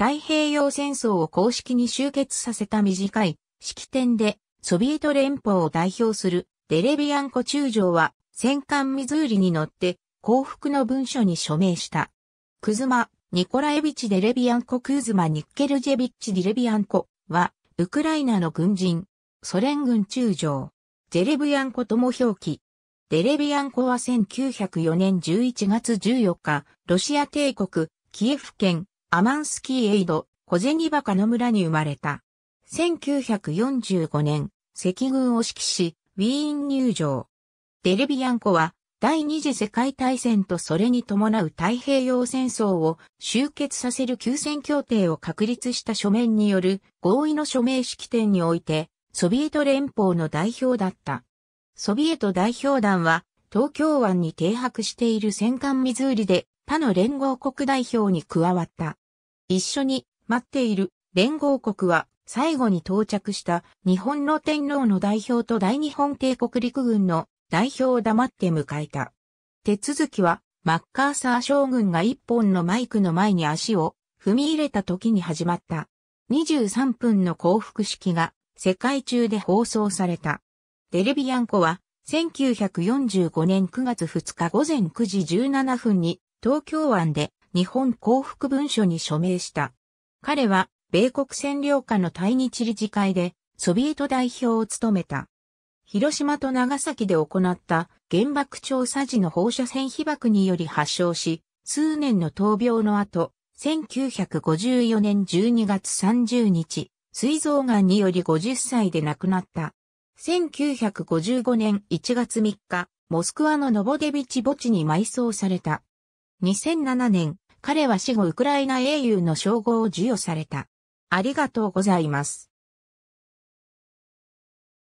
太平洋戦争を公式に終結させた短い式典でソビエト連邦を代表するデレビアンコ中将は戦艦ミズーリに乗って幸福の文書に署名した。クズマ、ニコラエビチ・デレビアンコ・クズマ・ニッケルジェビッチ・デレビアンコはウクライナの軍人、ソ連軍中将、デレビアンコとも表記。デレビアンコは1904年11月14日、ロシア帝国、キエフ県、アマンスキーエイド、小銭バカの村に生まれた。1945年、赤軍を指揮し、ウィーン入場。デルビアンコは、第二次世界大戦とそれに伴う太平洋戦争を終結させる休戦協定を確立した書面による合意の署名式典において、ソビエト連邦の代表だった。ソビエト代表団は、東京湾に停泊している戦艦ミズーリで他の連合国代表に加わった。一緒に待っている連合国は最後に到着した日本の天皇の代表と大日本帝国陸軍の代表を黙って迎えた。手続きはマッカーサー将軍が一本のマイクの前に足を踏み入れた時に始まった。23分の降伏式が世界中で放送された。デレビアンコは1945年9月2日午前9時17分に東京湾で日本幸福文書に署名した。彼は、米国占領下の対日理事会で、ソビエト代表を務めた。広島と長崎で行った原爆調査時の放射線被爆により発症し、数年の闘病の後、1954年12月30日、膵臓癌により50歳で亡くなった。1955年1月3日、モスクワのノボデビチ墓地に埋葬された。2007年、彼は死後ウクライナ英雄の称号を授与された。ありがとうございます。